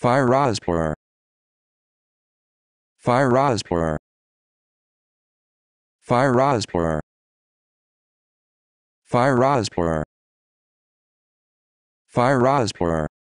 Firozpur Firozpur Firozpur Firozpur Firozpur